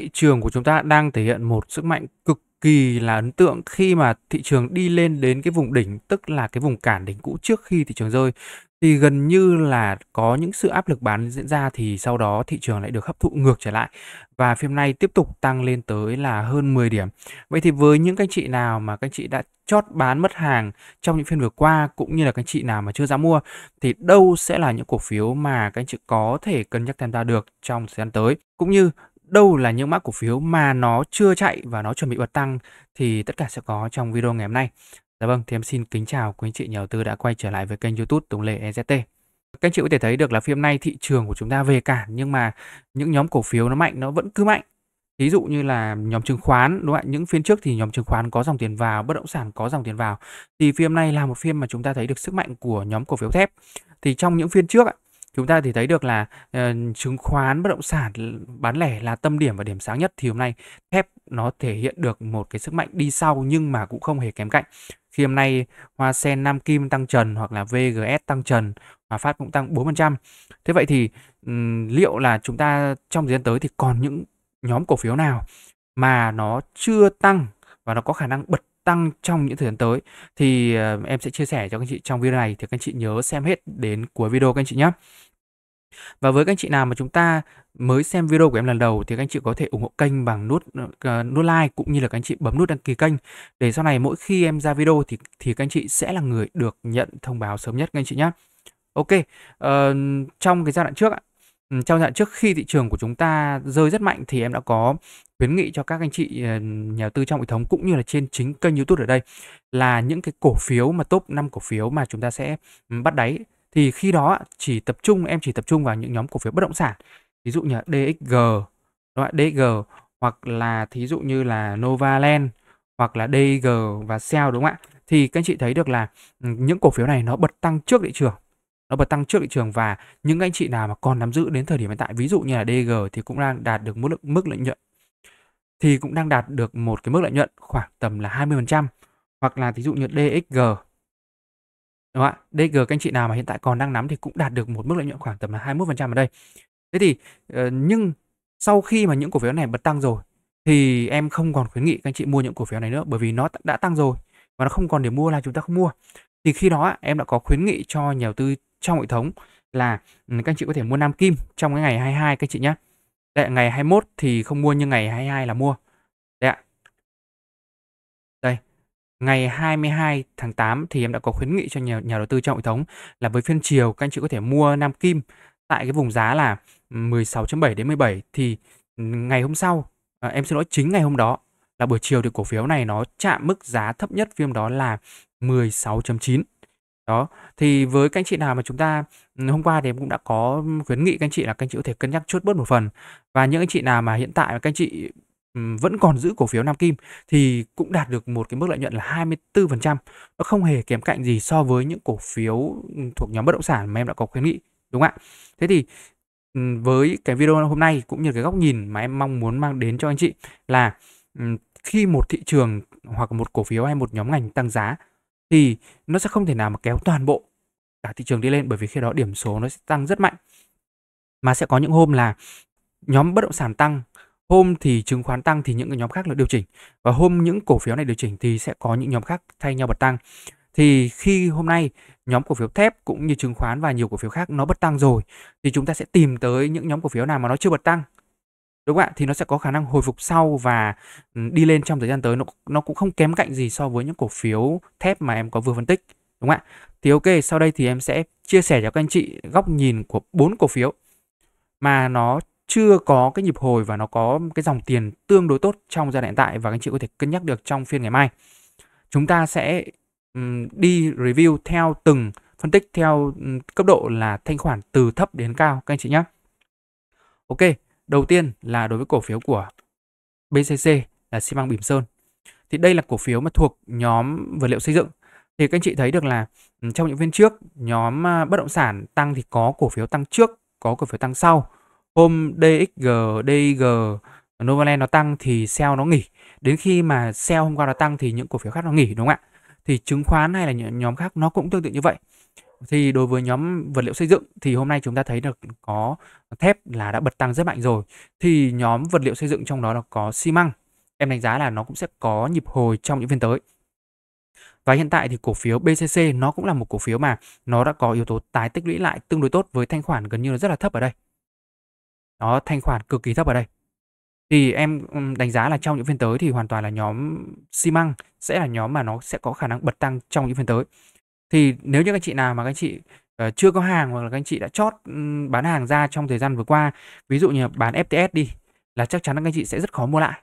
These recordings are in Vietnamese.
thị trường của chúng ta đang thể hiện một sức mạnh cực kỳ là ấn tượng khi mà thị trường đi lên đến cái vùng đỉnh tức là cái vùng cản đỉnh cũ trước khi thị trường rơi thì gần như là có những sự áp lực bán diễn ra thì sau đó thị trường lại được hấp thụ ngược trở lại và phiên nay tiếp tục tăng lên tới là hơn 10 điểm. Vậy thì với những các chị nào mà các chị đã chót bán mất hàng trong những phiên vừa qua cũng như là các chị nào mà chưa dám mua thì đâu sẽ là những cổ phiếu mà các chị có thể cân nhắc tham gia được trong thời gian tới cũng như đâu là những mã cổ phiếu mà nó chưa chạy và nó chuẩn bị bật tăng thì tất cả sẽ có trong video ngày hôm nay. Dạ vâng, thì em xin kính chào quý anh chị nhà đầu tư đã quay trở lại với kênh YouTube Tùng Lê EZT. Các anh chị có thể thấy được là phim nay thị trường của chúng ta về cả nhưng mà những nhóm cổ phiếu nó mạnh nó vẫn cứ mạnh. Ví dụ như là nhóm chứng khoán đúng không ạ? Những phiên trước thì nhóm chứng khoán có dòng tiền vào, bất động sản có dòng tiền vào. Thì phim nay là một phiên mà chúng ta thấy được sức mạnh của nhóm cổ phiếu thép. Thì trong những phiên trước chúng ta thì thấy được là uh, chứng khoán bất động sản bán lẻ là tâm điểm và điểm sáng nhất thì hôm nay thép nó thể hiện được một cái sức mạnh đi sau nhưng mà cũng không hề kém cạnh khi hôm nay Hoa Sen Nam Kim tăng trần hoặc là VGS tăng trần Hòa Phát cũng tăng 4% thế vậy thì um, liệu là chúng ta trong thời gian tới thì còn những nhóm cổ phiếu nào mà nó chưa tăng và nó có khả năng bật tăng trong những thời gian tới thì ờ, em sẽ chia sẻ cho các anh chị trong video này thì các anh chị nhớ xem hết đến cuối video các anh chị nhé. Và với các anh chị nào mà chúng ta mới xem video của em lần đầu thì các anh chị có thể ủng hộ kênh bằng nút uh, nút like cũng như là các anh chị bấm nút đăng ký kênh để sau này mỗi khi em ra video thì thì các anh chị sẽ là người được nhận thông báo sớm nhất các anh chị nhé. Ok, uh, trong cái giai đoạn trước ừ, trong giai đoạn trước khi thị trường của chúng ta rơi rất mạnh thì em đã có khuyến nghị cho các anh chị ờ, nhà đầu tư trong hệ thống cũng như là trên chính kênh YouTube ở đây là những cái cổ phiếu mà top 5 cổ phiếu mà chúng ta sẽ bắt đáy thì khi đó chỉ tập trung em chỉ tập trung vào những nhóm cổ phiếu bất động sản ví dụ như DXG đó DXG hoặc là thí dụ như là Novaland hoặc là DG và Sell đúng không ạ? Thì các anh chị thấy được là những cổ phiếu này nó bật tăng trước thị trường. Nó bật tăng trước thị trường và những anh chị nào mà còn nắm giữ đến thời điểm hiện tại ví dụ như là DG thì cũng đang đạt được mức mức lợi nhuận thì cũng đang đạt được một cái mức lợi nhuận khoảng tầm là 20% hoặc là thí dụ như DXG đúng không ạ? DG các anh chị nào mà hiện tại còn đang nắm thì cũng đạt được một mức lợi nhuận khoảng tầm là 21% ở đây. Thế thì ờ, nhưng sau khi mà những cổ phiếu này bật tăng rồi thì em không còn khuyến nghị các anh chị mua những cổ phiếu này nữa bởi vì nó đã tăng rồi và nó không còn để mua là chúng ta không mua. Thì khi đó em đã có khuyến nghị cho nhà đầu tư trong hệ thống là ừ, các anh chị có thể mua Nam Kim trong cái ngày 22 các anh chị nhé. Đấy, ngày 21 thì không mua nhưng ngày 22 là mua. Đấy ạ. Đây. Ngày 22 tháng 8 thì em đã có khuyến nghị cho nhà, nhà đầu tư trong hệ thống là với phiên chiều các anh chị có thể mua Nam Kim tại cái vùng giá là 16.7 đến 17 thì ừ, ngày hôm sau à, em xin lỗi chính ngày hôm đó là buổi chiều thì cổ phiếu này nó chạm mức giá thấp nhất phiên đó là 16.9 đó, thì với các anh chị nào mà chúng ta ừ, hôm qua thì em cũng đã có khuyến nghị các anh chị là các anh chị có thể cân nhắc chốt bớt một phần. Và những anh chị nào mà hiện tại các anh chị, ừ, vẫn còn giữ cổ phiếu Nam Kim thì cũng đạt được một cái mức lợi nhuận là 24%, nó không hề kém cạnh gì so với những cổ phiếu, ừ, thuộc nhóm bất động sản mà em đã có khuyến nghị, đúng không ạ? Thế thì, với cái video hôm nay cũng như cái góc nhìn mà em mong muốn mang đến cho anh chị là, khi một thị trường hoặc một cổ phiếu hay một nhóm ngành tăng giá thì nó sẽ không thể nào mà kéo toàn bộ cả thị trường đi lên bởi vì khi đó điểm số nó sẽ tăng rất mạnh mà sẽ có những hôm là nhóm bất động sản tăng hôm thì chứng khoán tăng thì những cái nhóm khác là điều chỉnh và hôm những cổ phiếu này điều chỉnh thì sẽ có những nhóm khác thay nhau bật tăng thì khi hôm nay nhóm cổ phiếu thép cũng như chứng khoán và nhiều cổ phiếu khác nó bật tăng rồi thì chúng ta sẽ tìm tới những nhóm cổ phiếu nào mà nó chưa bật tăng đúng không ạ thì nó sẽ có khả năng hồi phục sau và ừ, đi lên trong thời gian tới nó nó cũng không kém cạnh gì so với những cổ phiếu thép mà em có vừa phân tích đúng không ạ thì ok sau đây thì em sẽ chia sẻ cho các anh chị góc nhìn của bốn cổ phiếu mà nó chưa có cái nhịp hồi và nó có cái dòng tiền tương đối tốt trong giai đoạn hiện tại và các anh chị có thể cân nhắc được trong phiên ngày mai chúng ta sẽ ừ, đi review theo từng phân tích theo ừ, cấp độ là thanh khoản từ thấp đến cao các anh chị nhé ok Đầu tiên là đối với cổ phiếu của BCC là xi măng Bỉm Sơn. Thì đây là cổ phiếu mà thuộc nhóm vật liệu xây dựng. Thì các anh chị thấy được là ừ, trong những phiên trước nhóm à, bất động sản tăng thì có cổ phiếu tăng trước, có cổ phiếu tăng sau. Hôm DXG, DIG, Novaland nó tăng thì sell nó nghỉ. Đến khi mà sell hôm qua nó tăng thì những cổ phiếu khác nó nghỉ đúng không ạ? Thì chứng khoán hay là những nhóm khác nó cũng tương tự như vậy. Thì đối với nhóm vật liệu xây dựng thì hôm nay chúng ta thấy được có thép là đã bật tăng rất mạnh rồi. Thì nhóm vật liệu xây dựng trong đó là có xi măng. Em đánh giá là nó cũng sẽ có nhịp hồi trong những phiên tới. Và hiện tại thì cổ phiếu BCC nó cũng là một cổ phiếu mà nó đã có yếu tố tái tích lũy lại tương đối tốt với thanh khoản gần như là rất là thấp ở đây. nó thanh khoản cực kỳ thấp ở đây. Thì em đánh giá là trong những phiên tới thì hoàn toàn là nhóm xi măng sẽ là nhóm mà nó sẽ có khả năng bật tăng trong những phiên tới. Thì nếu như các chị nào mà các chị, ờ, chưa có hàng hoặc là các anh chị đã chót, ưm, bán hàng ra trong thời gian vừa qua, ví dụ như bán FTS đi, là chắc chắn là các anh chị sẽ rất khó mua lại,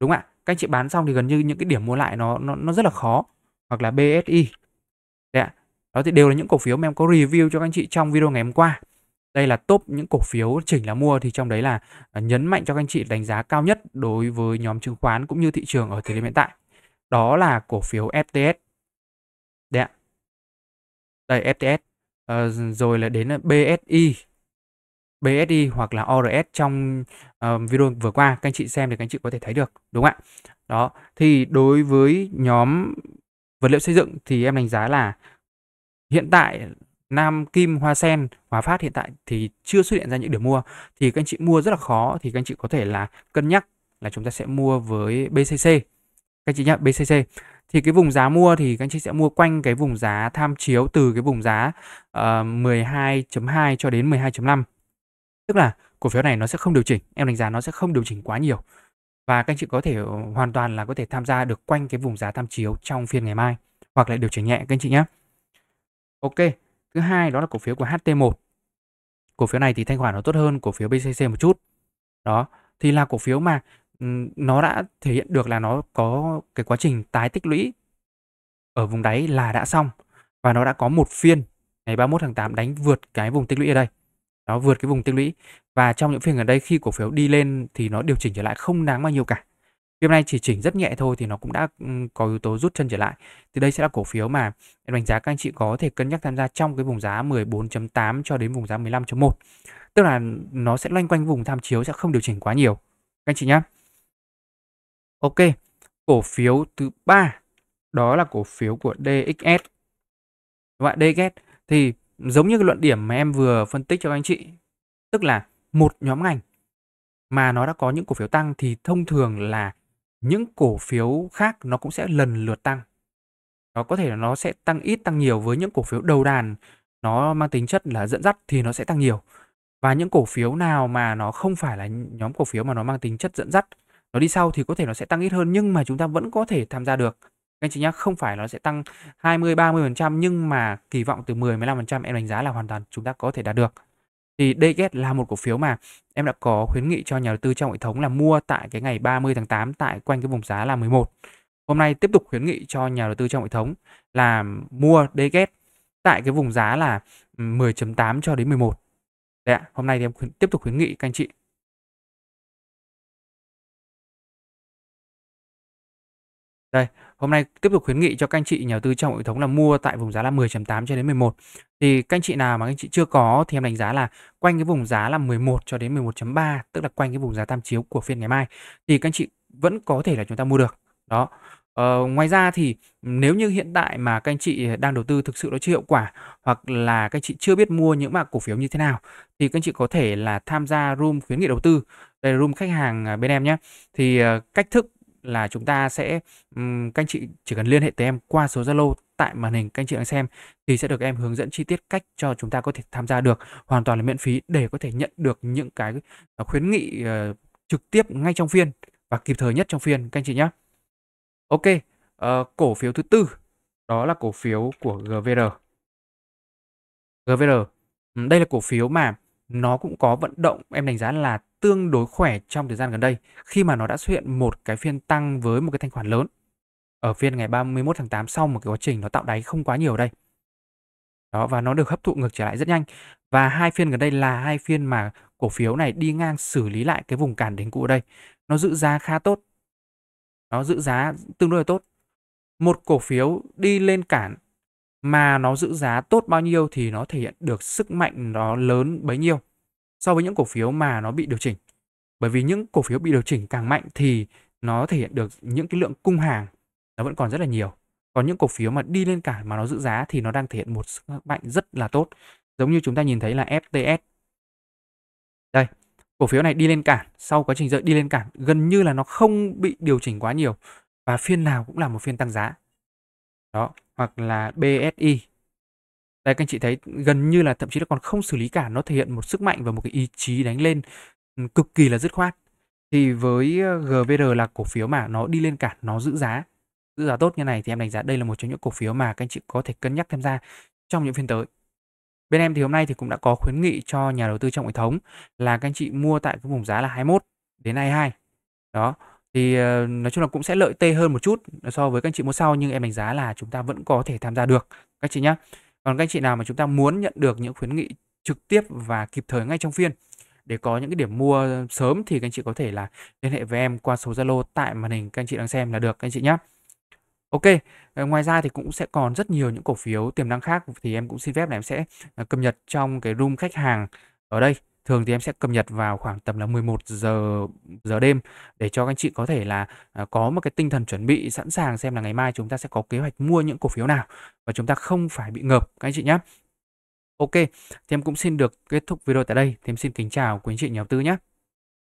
đúng không ạ? Các anh chị bán xong thì gần như những cái điểm mua lại nó nó nó rất là khó, hoặc là BSI. Đấy ạ. Đó thì đều là những cổ phiếu mà em có review cho các anh chị trong video ngày hôm qua. Đây là top những cổ phiếu chỉnh là mua thì trong đấy là, ờ, nhấn mạnh cho các anh chị đánh giá cao nhất đối với nhóm chứng khoán cũng như thị trường ở thời điểm hiện tại. Đó là cổ phiếu FTS. Đấy ạ đây FTS uh, ờ, rồi là đến BSI BSI hoặc là ORS trong uh, video vừa qua các anh chị xem thì các anh chị có thể thấy được đúng không ạ đó thì đối với nhóm vật liệu xây dựng thì em đánh giá là hiện tại Nam Kim Hoa Sen Hòa Phát hiện tại thì chưa xuất hiện ra những điểm mua thì các anh chị mua rất là khó thì các anh chị có thể là cân nhắc là chúng ta sẽ mua với BCC các anh chị nhá BCC thì cái vùng giá mua thì các anh chị sẽ mua quanh cái vùng giá tham chiếu từ cái vùng giá uh, ờ, 12.2 cho đến 12.5 tức là cổ phiếu này nó sẽ không điều chỉnh em đánh giá nó sẽ không điều chỉnh quá nhiều và các anh chị có thể ờ, hoàn toàn là có thể tham gia được quanh cái vùng giá tham chiếu trong phiên ngày mai hoặc là điều chỉnh nhẹ các anh chị nhé ok thứ hai đó là cổ phiếu của HT1 cổ phiếu này thì thanh khoản nó tốt hơn cổ phiếu BCC một chút đó thì là cổ phiếu mà nó đã thể hiện được là nó có cái quá trình tái tích lũy ở vùng đáy là đã xong và nó đã có một phiên ngày 31 tháng 8 đánh vượt cái vùng tích lũy ở đây. Nó vượt cái vùng tích lũy và trong những phiên gần đây khi cổ phiếu đi lên thì nó điều chỉnh trở lại không đáng bao nhiêu cả. hôm nay chỉ chỉnh rất nhẹ thôi thì nó cũng đã có yếu tố rút chân trở lại. Thì đây sẽ là cổ phiếu mà em đánh giá các anh chị có thể cân nhắc tham gia trong cái vùng giá 14.8 cho đến vùng giá 15.1. Tức là nó sẽ loanh quanh vùng tham chiếu sẽ không điều chỉnh quá nhiều. Các anh chị nhé. Ok, cổ phiếu thứ ba đó là cổ phiếu của DXS. Các bạn DXS thì giống như cái luận điểm mà em vừa phân tích cho các anh chị, tức là một nhóm ngành mà nó đã có những cổ phiếu tăng thì thông thường là những cổ phiếu khác nó cũng sẽ lần lượt tăng. Nó có thể là nó sẽ tăng ít tăng nhiều với những cổ phiếu đầu đàn nó mang tính chất là dẫn dắt thì nó sẽ tăng nhiều. Và những cổ phiếu nào mà nó không phải là nhóm cổ phiếu mà nó mang tính chất dẫn dắt nó đi sau thì có thể nó sẽ tăng ít hơn nhưng mà chúng ta vẫn có thể tham gia được các anh chị nhá, không phải nó sẽ tăng 20 30% nhưng mà kỳ vọng từ 10 15% em đánh giá là hoàn toàn chúng ta có thể đạt được thì DGS e là một cổ phiếu mà em đã có khuyến nghị cho nhà đầu tư trong hệ thống là mua tại cái ngày 30 tháng 8 tại quanh cái vùng giá là 11. Hôm nay tiếp tục khuyến nghị cho nhà đầu tư trong hệ thống là mua DGS e tại cái vùng giá là 10.8 ừ, cho đến 11. Đấy ạ, hôm nay thì em khuyến, tiếp tục khuyến nghị các anh chị Đây, hôm nay tiếp tục khuyến nghị cho các anh chị nhà đầu tư trong hệ thống là mua tại vùng giá là 10.8 cho đến 11. Thì các anh chị nào mà các anh chị chưa có thì em đánh giá là quanh cái vùng giá là 11 cho đến 11.3, tức là quanh cái vùng giá tam chiếu của phiên ngày mai thì các anh chị vẫn có thể là chúng ta mua được. Đó. Ờ, ngoài ra thì nếu như hiện tại mà các anh chị đang đầu tư thực sự nó chưa hiệu quả hoặc là các anh chị chưa biết mua những mã cổ phiếu như thế nào thì các anh chị có thể là tham gia room khuyến nghị đầu tư đây là room khách hàng à, bên em nhé thì ờ, cách thức là chúng ta sẽ um, các anh chị chỉ cần liên hệ tới em qua số Zalo tại màn hình các anh chị đang xem thì sẽ được em hướng dẫn chi tiết cách cho chúng ta có thể tham gia được hoàn toàn là miễn phí để có thể nhận được những cái ờ, khuyến nghị uh, trực tiếp ngay trong phiên và kịp thời nhất trong phiên các anh chị nhé. Ok, uh, cổ phiếu thứ tư đó là cổ phiếu của GVR. GVR đây là cổ phiếu mà nó cũng có vận động em đánh giá là tương đối khỏe trong thời gian gần đây khi mà nó đã xuất hiện một cái phiên tăng với một cái thanh khoản lớn ở phiên ngày 31 tháng 8 sau một cái quá trình nó tạo đáy không quá nhiều đây. Đó và nó được hấp thụ ngược trở lại rất nhanh. Và hai phiên gần đây là hai phiên mà cổ phiếu này đi ngang xử lý lại cái vùng cản đỉnh cũ ở đây. Nó giữ giá khá tốt. Nó giữ giá tương đối tốt. Một cổ phiếu đi lên cản mà nó giữ giá tốt bao nhiêu thì nó thể hiện được sức mạnh nó lớn bấy nhiêu so với những cổ phiếu mà nó bị điều chỉnh. Bởi vì những cổ phiếu bị điều chỉnh càng mạnh thì nó thể hiện được những cái lượng cung hàng nó vẫn còn rất là nhiều. Còn những cổ phiếu mà đi lên cả mà nó giữ giá thì nó đang thể hiện một sức mạnh rất là tốt. Giống như chúng ta nhìn thấy là FTS. Đây, cổ phiếu này đi lên cản sau quá trình dậy đi lên cản gần như là nó không bị điều chỉnh quá nhiều và phiên nào cũng là một phiên tăng giá đó hoặc là BSI Đấy các anh chị thấy gần như là thậm chí là còn không xử lý cả, nó thể hiện một sức mạnh và một cái ý chí đánh lên ừ, cực kỳ là dứt khoát. Thì với ờ, GVR là cổ phiếu mà nó đi lên cả, nó giữ giá, giữ giá tốt như này thì em đánh giá đây là một trong những cổ phiếu mà các anh chị có thể cân nhắc tham gia trong những phiên tới. Bên em thì hôm nay thì cũng đã có khuyến nghị cho nhà đầu tư trong hệ thống là các anh chị mua tại cái vùng giá là 21 đến 22. Đó, thì ờ, nói chung là cũng sẽ lợi tê hơn một chút so với các anh chị mua sau nhưng em đánh giá là chúng ta vẫn có thể tham gia được các chị nhé còn các anh chị nào mà chúng ta muốn nhận được những khuyến nghị trực tiếp và kịp thời ngay trong phiên để có những cái điểm mua sớm thì các anh chị có thể là liên hệ với em qua số Zalo tại màn hình các anh chị đang xem là được các anh chị nhé. Ok, ờ, ngoài ra thì cũng sẽ còn rất nhiều những cổ phiếu tiềm năng khác thì em cũng xin phép là em sẽ ờ, cập nhật trong cái room khách hàng ở đây thường thì em sẽ cập nhật vào khoảng tầm là 11 giờ giờ đêm để cho các anh chị có thể là à, có một cái tinh thần chuẩn bị sẵn sàng xem là ngày mai chúng ta sẽ có kế hoạch mua những cổ phiếu nào và chúng ta không phải bị ngợp các anh chị nhé. Ok, thì em cũng xin được kết thúc video tại đây. Thì em xin kính chào quý anh chị nhà đầu tư nhé.